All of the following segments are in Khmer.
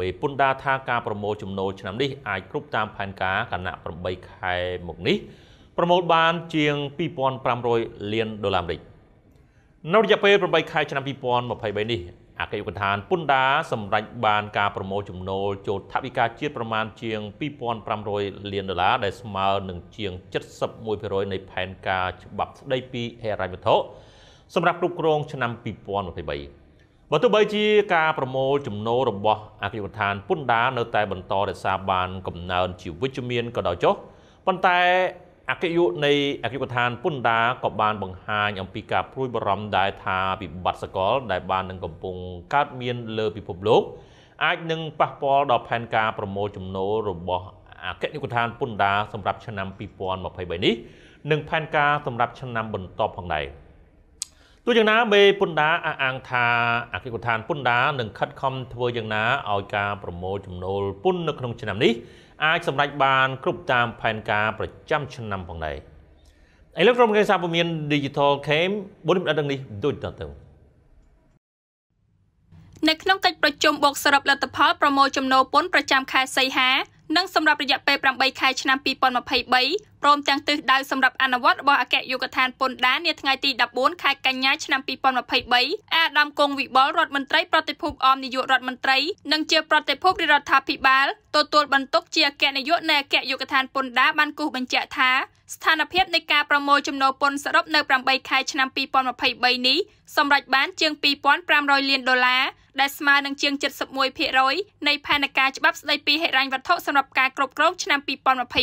មេពុនដាថាការប្រមូលចំណូលឆ្នាំនេះអាចគ្រប់តាមផែនការគណៈ8ខែមកនេះប្រមូលបានជាង2500លានដុល្លារអាមេរិកនៅរយៈពេល8ខែឆ្នាំ2023នេះអគ្គនាយកដ្ឋានពុនដាសម្រេចបានការប្រមូលចំណូលចូលថវិកាជាតិប្រមាណជាង2500លានដុល្លារដែលស្មើនឹងជាង71%នៃផែនការច្បាប់ស្តីពីហិរញ្ញវត្ថុសម្រាប់គ្រប់គ្រងឆ្នាំ2023បើទោះបីជាការប្រមូលចំណូលរបស់អគ្គរដ្ឋានពន្ធដារនៅតែបន្តរក្សាបានកំណើនជាវិជ្ជមានក៏ដោយចុះប៉ុន្តែអគ្គយុនៃអគ្គរដ្ឋានពន្ធដារក៏បានបង្ហាញអំពីការព្រួយបារម្ភដែរថាវិបត្តិសកលដែលបាននឹងកំពុងកើតមានលើពិភពលោកអាចនឹងប៉ះពាល់ដល់ផែនការប្រមូលចំណូលរបស់អគ្គនាយកដ្ឋានពន្ធដារសម្រាប់ឆ្នាំ2023នេះនិងផែនការសម្រាប់ឆ្នាំបន្ទាប់ផងដែរ។ទោះយ៉ាងណាមេពុនដាអះអាងថាអគ្គរដ្ឋានពុនដានឹងខិតខំធ្វើយ៉ាងណាឲ្យការប្រមូលចំណូលពន្ធនៅក្នុងឆ្នាំនេះអាចសម្រេចបានគ្រប់តាមផែនការប្រចាំឆ្នាំផងដែរឥឡូវក្រុមការសារព័ត៌មាន Digital Came បុរិមដឹងនេះដូចតទៅនៅក្នុងកិច្ចប្រជុំបូកសរុបលទ្ធផលប្រមូលចំណូលពន្ធប្រចាំខែសីហានិងសម្រាប់រយៈពេល8ខែឆ្នាំ2023ព្រមទាំងទិសដៅសម្រាប់អនុវត្តរបស់អគ្គយុគដ្ឋានពន្ធដារនាថ្ងៃទី14ខែកញ្ញាឆ្នាំ2023អាដាមគង់វិបុលរដ្ឋមន្ត្រីប្រតិភពអមនាយករដ្ឋមន្ត្រីនិងជាប្រតិភពរដ្ឋាភិបាលទទួលបន្ទុកជាអគ្គនាយកនៃអគ្គយុគដ្ឋានពន្ធដារបានគូសបញ្ជាក់ថាស្ថានភាពនៃការប្រមូលចំណូលពន្ធសរុបនៅ8ខែឆ្នាំ2023នេះសម្រេចបានជាង2500លានដុល្លារដែលស្មើនឹងជាង71%នៃផែនការច្បាប់ស្តីពីហិរញ្ញវត្ថុសម្រាប់ការគ្រប់គ្រងឆ្នាំ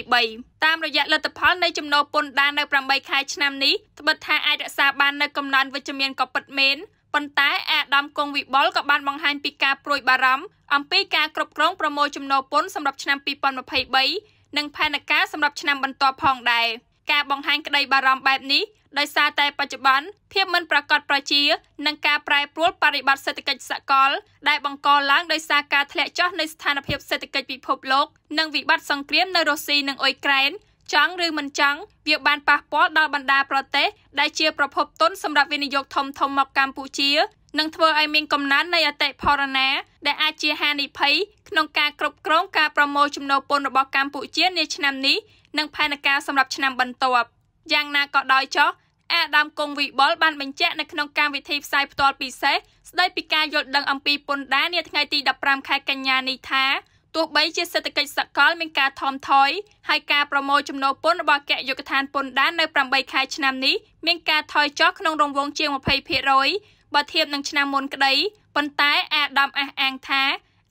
2023តាមរយៈលទ្ធផលនៃចំណូលពន្ធដាននៅ8ខែឆ្នាំនេះត្បិតថាអាចរក្សាបាននៅកំណើនវិជ្ជមានក៏ពិតមែនប៉ុន្តែអាដាមគង់វិបុលក៏បានបង្ហាញពីការព្រួយបារម្ភអំពីការគ្រប់គ្រងប្រមូលចំណូលពន្ធសម្រាប់ឆ្នាំ2023និងផែនការសម្រាប់ឆ្នាំបន្ទាប់ផងដែរការបង្ហាញក្តីបារម្ភបែបនេះដោយសារតែបច្ចុប្បន្នភាពមិនប្រាកដប្រជានិងការប្រែប្រួលបរិបត្តិសេដ្ឋកិច្ចសកល ដែលបង្កឡើងដោយសារការធ្លាក់ចុះនៃស្ថានភាពសេដ្ឋកិច្ចពិភពលោកនិងវិបត្តិសង្គ្រាមនៅរុស្ស៊ីនិងអ៊ុយក្រែនចង់ឬមិនចង់វាបានប៉ះពាល់ដល់បណ្ដាប្រទេសដែលជាប្រភពទុនសម្រាប់វិនិយោគធំៗមកកម្ពុជានឹងធ្វើឲ្យមានកំណើននៃអតិផរណាដែលអាចជាហានិភ័យក្នុងការគ្រប់គ្រងការប្រមូលចំណូលពន្ធរបស់កម្ពុជា នាឆ្នាំនេះនិងផែនការសម្រាប់ឆ្នាំបន្ទាប់យ៉ាងណាក៏ដោយចុះអាដាមកុងវិបុលបានបញ្ជាក់នៅក្នុងកម្មវិធីផ្សាយផ្ទាល់ពិសេសស្ដីពីការយល់ដឹងអំពីពន្ធដារនាថ្ងៃទី15ខែកញ្ញានេះថាទោះបីជាសេដ្ឋកិច្ចសកល មានការថមថយហើយការប្រមូលចំណូលពន្ធរបស់គយុកឋានពន្ធដារនៅ8ខែឆ្នាំនេះមាន ការថយចុះក្នុងរង្វង់ជាង20%បើធៀបនឹងឆ្នាំមុនក្តីប៉ុន្តែអាដាមអះអាងថា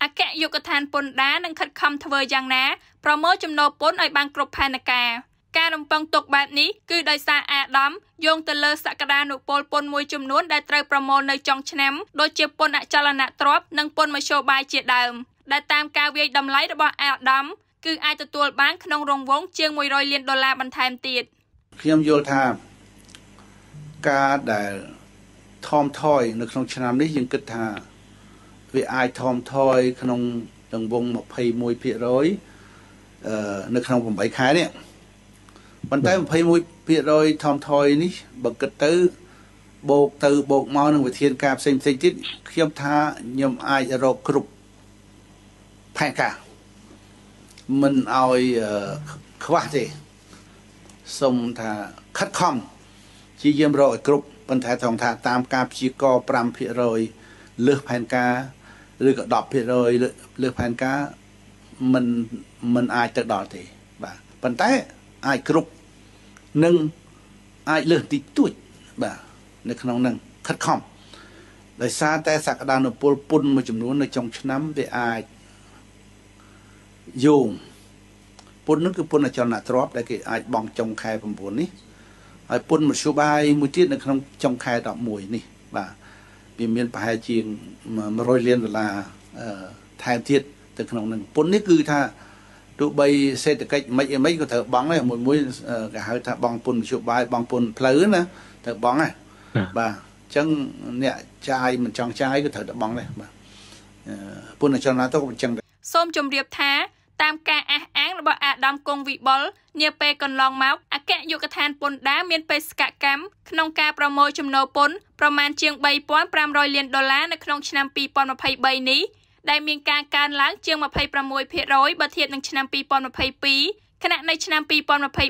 អគ្គយុកឋានពន្ធដារនឹងខិតខំធ្វើយ៉ាងណាប្រមូលចំណូលពន្ធឲ្យបានគ្រប់ផែនការ។ការរំពឹងទុកបែបនេះគឺដោយសារអាដាមយោងទៅលើសក្តានុពលពន្ធមួយចំនួនដែលត្រូវប្រមូលនៅចុងឆ្នាំដូចជាពន្ធអចលនទ្រព្យនិងពន្ធមធ្យោបាយជាដើមដែលតាមការវាយតម្លៃរបស់អាដាមគឺអាចទទួលបានក្នុងរង្វង់ជាង100លានដុល្លារបន្ថែមទៀតខ្ញុំយល់ថាការដែលថមថយនៅក្នុងឆ្នាំនេះយើងគិតថាវាអាចថមថយក្នុងរង្វង់21%នៅក្នុង8ខែនេះប៉ុន្តែ21%ថមថយនេះបើគិតទៅ បូកទៅបូកមកនឹងវិធានការផ្សេងផ្សេងទៀតខ្ញុំថាខ្ញុំអាចរកគ្រប់ផែនការមិនឲ្យខ្វះទេសូមថាខិតខំជាយាមរកឲ្យគ្រប់ប៉ុន្តែថងថាតាមការព្យាករ5%លើសផែនការឬក៏10%លើសផែនការមិនមិនអាចទៅដល់ទេ បាទប៉ុន្តែអាចគ្រប់និងអាចលើសតិចតួចបាទនៅក្នុងនឹងខិតខំដោយសារតែសក្តានុពលពុនមួយចំនួននៅចុងឆ្នាំវាអាចយោងពុននោះគឺពុនអចលនទ្រព្យដែលគេអាចបង់ចុងខែ9នេះហើយពុនមធ្យោបាយមួយទៀតនៅក្នុងចុងខែ11នេះ បាទវាមានប្រហែលជាង100លានដុល្លារថែមទៀតទៅក្នុងនឹងពុននេះគឺថាទោះបីសេដ្ឋកិច្ចមិនអីមិនក៏ត្រូវបង់ដែរមួយមួយគេហៅថាបង់ពុនមជ្ឈបាយបង់ពុនផ្លូវណាត្រូវបង់ដែរបាទអញ្ចឹងអ្នកចាយមិនចង់ចាយក៏ត្រូវតែបង់ដែរបាទពុនចលនាទៅក៏អញ្ចឹងដែរសូមជម្រាប ថាតាមការអះអាងរបស់អាដាមកុងវិបុលនាពេលកន្លងមកអគ្គយុគដ្ឋានពន្ធដារមានបេសកកម្មក្នុងការប្រមូលចំណូលពន្ធប្រមាណជាង3500លានដុល្លារនៅក្នុងឆ្នាំ2023នេះដែលមានការកើនឡើងជាង26%បើធៀបនឹងឆ្នាំ2022ខណៈនៅឆ្នាំ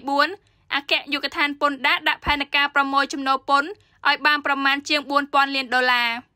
2024អគ្គយុគដ្ឋានពន្ធដារដាក់ផែនការប្រមូលចំណូលពន្ធឲ្យបានប្រមាណជាង4000លានដុល្លារ។